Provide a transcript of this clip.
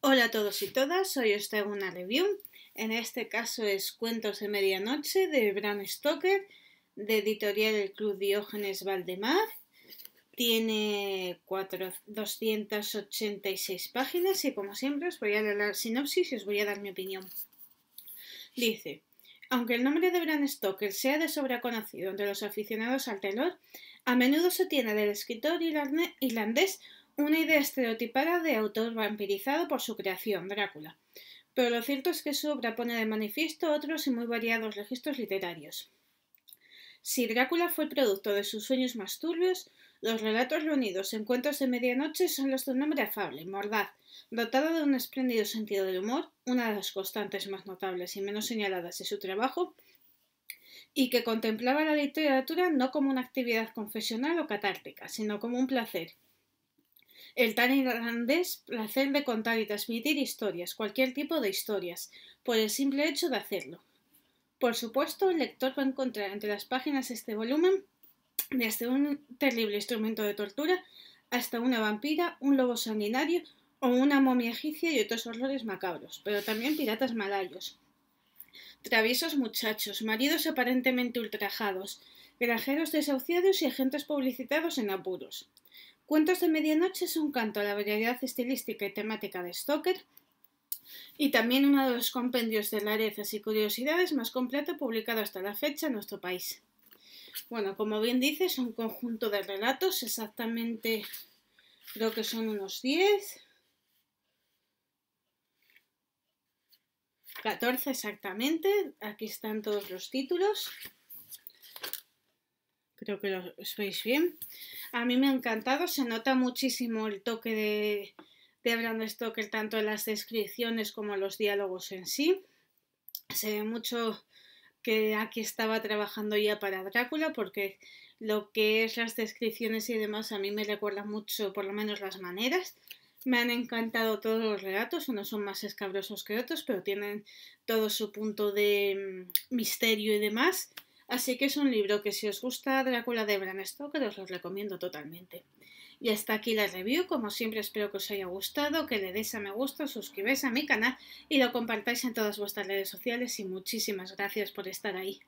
Hola a todos y todas, hoy os traigo una review. En este caso es Cuentos de Medianoche de Bram Stoker, de editorial El Club Diógenes Valdemar. Tiene 4, 286 páginas y como siempre os voy a leer la sinopsis y os voy a dar mi opinión. Dice, aunque el nombre de Bram Stoker sea de sobra conocido entre los aficionados al terror, a menudo se tiene del escritor irlandés una idea estereotipada de autor vampirizado por su creación, Drácula. Pero lo cierto es que su obra pone de manifiesto otros y muy variados registros literarios. Si Drácula fue producto de sus sueños más turbios, los relatos reunidos en cuentos de medianoche son los de un hombre afable, mordaz, dotado de un espléndido sentido del humor, una de las constantes más notables y menos señaladas de su trabajo, y que contemplaba la literatura no como una actividad confesional o catártica, sino como un placer, el tan irlandés placer de contar y transmitir historias, cualquier tipo de historias, por el simple hecho de hacerlo. Por supuesto, el lector va a encontrar entre las páginas este volumen, desde un terrible instrumento de tortura hasta una vampira, un lobo sanguinario o una momia egipcia y otros horrores macabros, pero también piratas malayos, traviesos muchachos, maridos aparentemente ultrajados, granjeros desahuciados y agentes publicitados en apuros. Cuentos de Medianoche es un canto a la variedad estilística y temática de Stoker y también uno de los compendios de rarezas y curiosidades más completo publicado hasta la fecha en nuestro país. Bueno, como bien dice, es un conjunto de relatos, exactamente creo que son unos 10, 14 exactamente, aquí están todos los títulos creo que lo sois bien. A mí me ha encantado, se nota muchísimo el toque de, Abraham Stoker, tanto en las descripciones como en los diálogos en sí. Se ve mucho que aquí estaba trabajando ya para Drácula, porque lo que es las descripciones y demás a mí me recuerda mucho, por lo menos las maneras. Me han encantado todos los relatos, unos son más escabrosos que otros, pero tienen todo su punto de mm, misterio y demás. Así que es un libro que si os gusta Drácula de Bram Stoker os lo recomiendo totalmente. Y hasta aquí la review, como siempre espero que os haya gustado, que le deis a me gusta, suscribáis a mi canal y lo compartáis en todas vuestras redes sociales y muchísimas gracias por estar ahí.